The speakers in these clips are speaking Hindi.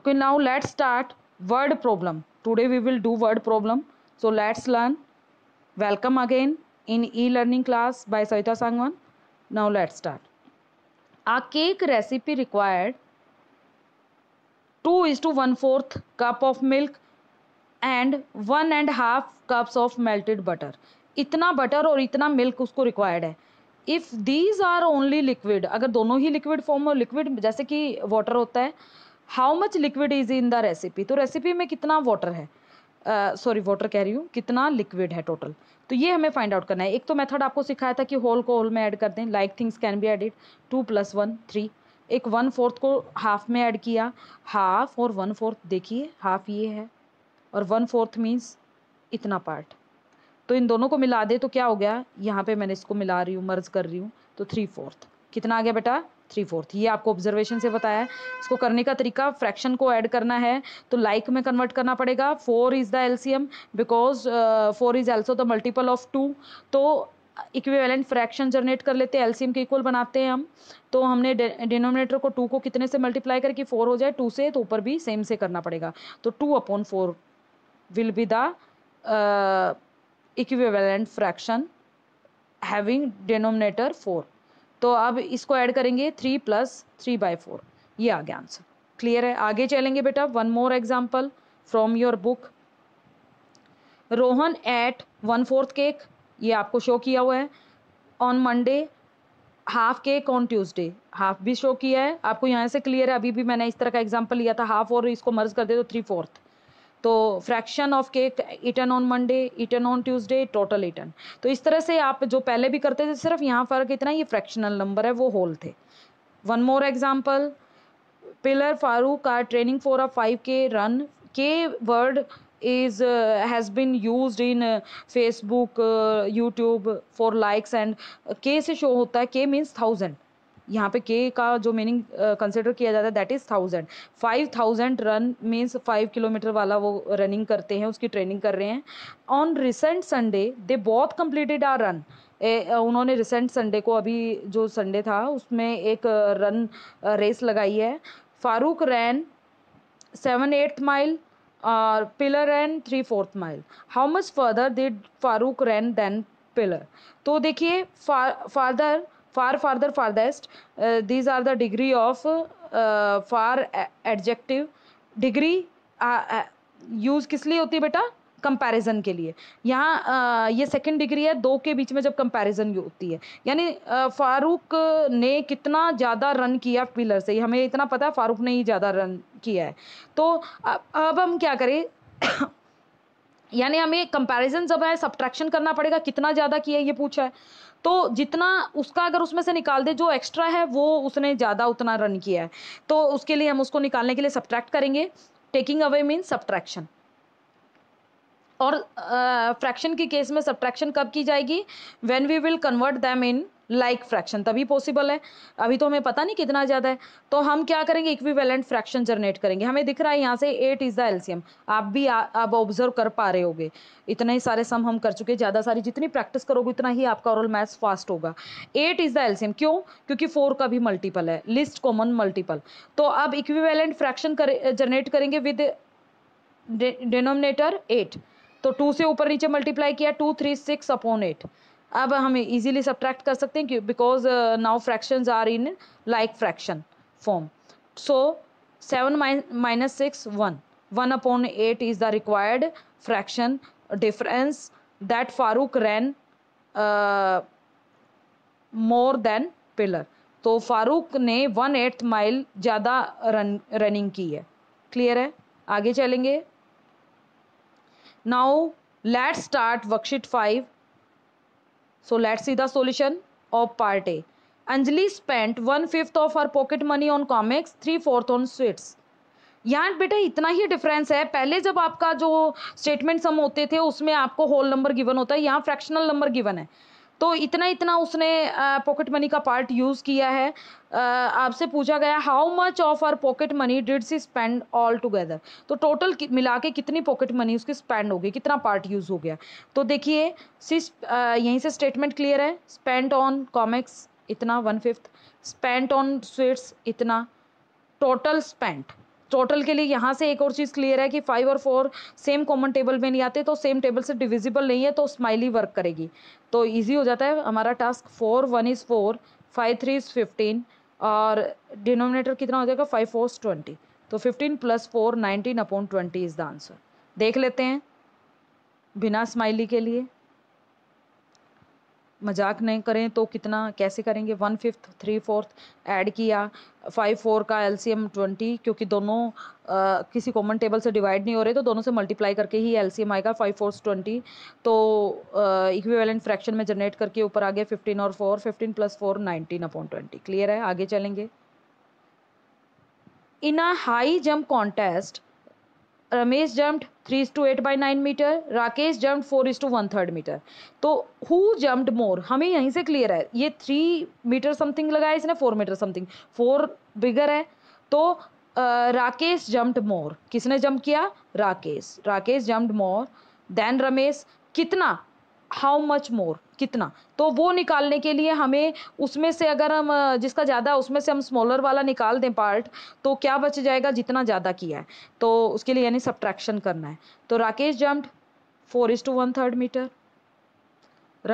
okay now let's start word problem today we will do word problem so let's learn welcome again in e-learning class by savita sangwan now let's start a cake recipe required 2 is to 1 fourth cup of milk and one and half cups of melted butter इतना बटर और इतना मिल्क उसको रिक्वायर्ड है if these are only liquid अगर दोनों ही लिक्विड फॉर्म में लिक्विड जैसे कि वाटर होता है how much liquid is in the recipe तो रेसिपी में कितना वाटर है सॉरी uh, वाटर कह रही हूँ कितना लिक्विड है टोटल तो ये हमें फाइंड आउट करना है एक तो मेथड आपको सिखाया था कि होल को होल में ऐड कर दें like things can be added to plus one three एक वन फोर्थ को हाफ में ऐड किया हाफ और वन फोर्थ देखिए हाफ ये है और वन फोर्थ मीन्स इतना पार्ट तो इन दोनों को मिला दे तो क्या हो गया यहाँ पे मैंने इसको मिला रही हूँ मर्ज कर रही हूँ तो थ्री फोर्थ कितना आ गया बेटा थ्री फोर्थ ये आपको ऑब्जर्वेशन से बताया है इसको करने का तरीका फ्रैक्शन को ऐड करना है तो लाइक like में कन्वर्ट करना पड़ेगा four is the LCM because four is also the multiple of two तो इक्विवेलेंट फ्रैक्शन जनरेट कर लेते हैं एलसीएम के इक्वल बनाते हैं हम तो हमने डिनोमिनेटर को टू को कितने से मल्टीप्लाई करके फोर हो जाए टू से तो ऊपर भी सेम से करना पड़ेगा तो two upon four will be the equivalent fraction having denominator four तो अब इसको ऐड करेंगे three plus three by four ये आ गया आंसर क्लियर है आगे चलेंगे बेटा one more example from your book Rohan ate one fourth cake ये आपको शो किया हुआ है on Monday half cake on Tuesday half भी शो किया है आपको यहाँ से क्लियर है अभी भी मैंने इस तरह का एग्जाम्पल लिया था हाफ और इसको मर्ज कर दे तो थ्री फोर्थ तो fraction of cake eaten on Monday eaten on Tuesday total eaten तो इस तरह से आप जो पहले भी करते थे सिर्फ यहाँ फ़र्क इतना ये फ्रैक्शनल नंबर है वो होल थे one more example Pilar Farooq का training four of five K run के word is has been used in Facebook YouTube for likes and के से शो होता है के मीन्स थाउजेंड यहाँ पे के का जो मीनिंग कंसिडर किया जाता है that is thousand five thousand run means five kilometre वाला वो रनिंग करते हैं उसकी ट्रेनिंग कर रहे हैं on recent Sunday they both completed are run उन्होंने रिसेंट संडे को अभी जो संडे था उसमें एक रन रेस लगाई है Farooq ran seven eighth mile और Pilar ran three fourth mile how much further did Farooq ran than Pilar तो देखिए farther far farther farthest uh, these are the degree of uh, far adjective degree use uh, uh, किस लिए होती है बेटा कंपैरिजन के लिए यहाँ uh, ये सेकंड डिग्री है दो के बीच में जब कंपैरिजन होती है यानी फारूक ने कितना ज़्यादा रन किया पिलर से हमें इतना पता है फारूक ने ही ज़्यादा रन किया है तो अब अब हम क्या करें यानी हमें कंपैरिजन जब है सब्ट्रैक्शन करना पड़ेगा कितना ज़्यादा किया ये पूछा है तो जितना उसका अगर उसमें से निकाल दे जो एक्स्ट्रा है वो उसने ज़्यादा उतना रन किया है तो उसके लिए हम उसको निकालने के लिए सब्ट्रैक्ट करेंगे टेकिंग अवे मीन सब्ट्रैक्शन और फ्रैक्शन uh, के केस में सब्ट्रैक्शन कब की जाएगी when we will convert them in like fraction तभी पॉसिबल है अभी तो हमें पता नहीं कितना ज़्यादा है तो हम क्या करेंगे इक्विवेलेंट फ्रैक्शन जनरेट करेंगे हमें दिख रहा है यहाँ से एट इज़ द एल्सियम आप भी अब ऑब्जर्व कर पा रहे होगे इतने ही सारे सम हम कर चुके हैं ज़्यादा सारी जितनी प्रैक्टिस करोगे उतना ही आपका ओरल मैथ्स फास्ट होगा एट इज़ द एल्सियम क्यों क्योंकि फोर का भी मल्टीपल है लिस्ट कॉमन मल्टीपल तो अब इक्विवेलेंट फ्रैक्शन जनरेट करेंगे विद डिनोमिनेटर एट तो टू से ऊपर नीचे मल्टीप्लाई किया two three six upon eight अब हम इजीली सब्ट्रैक्ट कर सकते हैं because now fractions are in like fraction form so seven minus six one one upon eight is the required fraction difference that Farooq ran more than Pilar तो फारूक ने वन एट्थ माइल ज़्यादा रन रनिंग की है क्लियर है आगे चलेंगे now let start worksheet five so let see the solution of part A Anjali spent one fifth of her pocket money on comics three fourth on sweets यहाँ बेटा इतना ही डिफरेंस है पहले जब आपका जो स्टेटमेंट सम होते थे उसमें आपको होल नंबर गिवन होता है यहाँ फ्रैक्शनल नंबर गिवन है तो इतना इतना उसने पॉकेट मनी का पार्ट यूज़ किया है आपसे पूछा गया how much of her pocket money did she spend all together तो टोटल मिला के कितनी पॉकेट मनी उसकी स्पेंड हो गई कितना पार्ट यूज़ हो गया तो देखिए सी यहीं से स्टेटमेंट क्लियर है स्पेंड ऑन कॉमिक्स इतना one fifth spend on sweets इतना टोटल स्पेंड टोटल के लिए यहाँ से एक और चीज़ क्लियर है कि फाइव और फोर सेम कॉमन टेबल में नहीं आते तो सेम टेबल से डिविजिबल नहीं है तो स्माइली वर्क करेगी तो ईजी हो जाता है हमारा task four one is four five three is fifteen और डिनोमिनेटर कितना हो जाएगा फाइव फोर इज़ ट्वेंटी तो fifteen plus four nineteen upon twenty is the answer देख लेते हैं बिना स्माइली के लिए मजाक नहीं करें तो कितना कैसे करेंगे one fifth three fourth add किया फाइव फोर का एल सी एम ट्वेंटी क्योंकि दोनों आ, किसी कॉमन टेबल से डिवाइड नहीं हो रहे तो दोनों से मल्टीप्लाई करके ही एल सी एम आएगा फाइव फोर ट्वेंटी तो इक्विवेलेंट फ्रैक्शन में जनरेट करके ऊपर आ गया फिफ्टीन और four fifteen plus four nineteen upon twenty clear है आगे चलेंगे in a high jump contest Ramesh jumped three is two eight by nine metre Rakesh jumped four is two one third metre तो हु जम्प्ड मोर हमें यहीं से क्लियर है ये थ्री मीटर समथिंग लगाया इसने four metre something four bigger है तो राकेश जम्प्ड मोर किसने जम्प किया Rakesh Rakesh jumped more than Ramesh कितना हाउ मच मोर कितना तो वो निकालने के लिए हमें उसमें से अगर हम जिसका ज़्यादा उसमें से हम स्मॉलर वाला निकाल दें पार्ट तो क्या बच जाएगा जितना ज़्यादा किया है तो उसके लिए यानी सब्ट्रैक्शन करना है तो Rakesh jumped four is two one third metre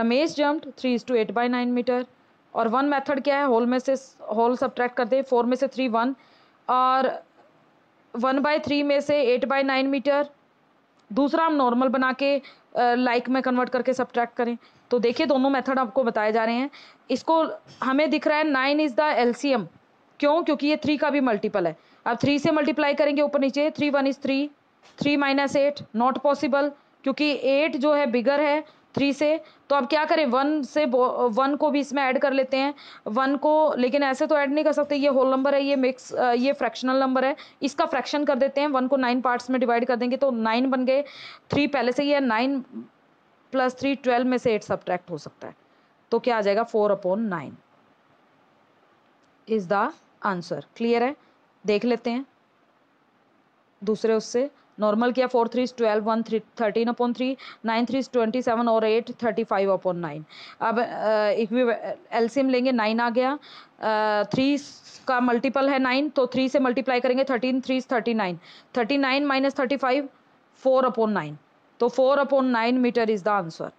Ramesh jumped three is two eight by nine metre और वन मेथड क्या है होल में से होल सब्ट्रैक्ट कर दे फोर में से थ्री वन और वन बाय थ्री में से एट बाई नाइन मीटर दूसरा हम नॉर्मल बना के लाइक like में कन्वर्ट करके सब्ट्रैक्ट करें तो देखिए दोनों मेथड आपको बताए जा रहे हैं इसको हमें दिख रहा है नाइन इज़ द एलसीएम क्यों क्योंकि ये थ्री का भी मल्टीपल है आप थ्री से मल्टीप्लाई करेंगे ऊपर नीचे three one is three three minus eight not possible क्योंकि एट जो है बिगर है थ्री से तो अब क्या करें वन से वन को भी इसमें ऐड कर लेते हैं वन को लेकिन ऐसे तो ऐड नहीं कर सकते ये होल नंबर है ये मिक्स ये फ्रैक्शनल नंबर है इसका फ्रैक्शन कर देते हैं वन को नाइन पार्ट्स में डिवाइड कर देंगे तो नाइन बन गए थ्री पहले से ही है नाइन प्लस थ्री ट्वेल्व में से एट सब्ट्रैक्ट हो सकता है तो क्या आ जाएगा four upon nine is the answer clear है देख लेते हैं दूसरे उससे नॉर्मल किया four three twelve one three thirteen upon three nine three twenty seven और eight thirty five upon nine अब इक्वी एलसीएम लेंगे नाइन आ गया थ्री का मल्टीपल है नाइन तो थ्री से मल्टीप्लाई करेंगे thirteen three thirty nine thirty nine minus thirty five four upon nine तो four upon nine metre is the answer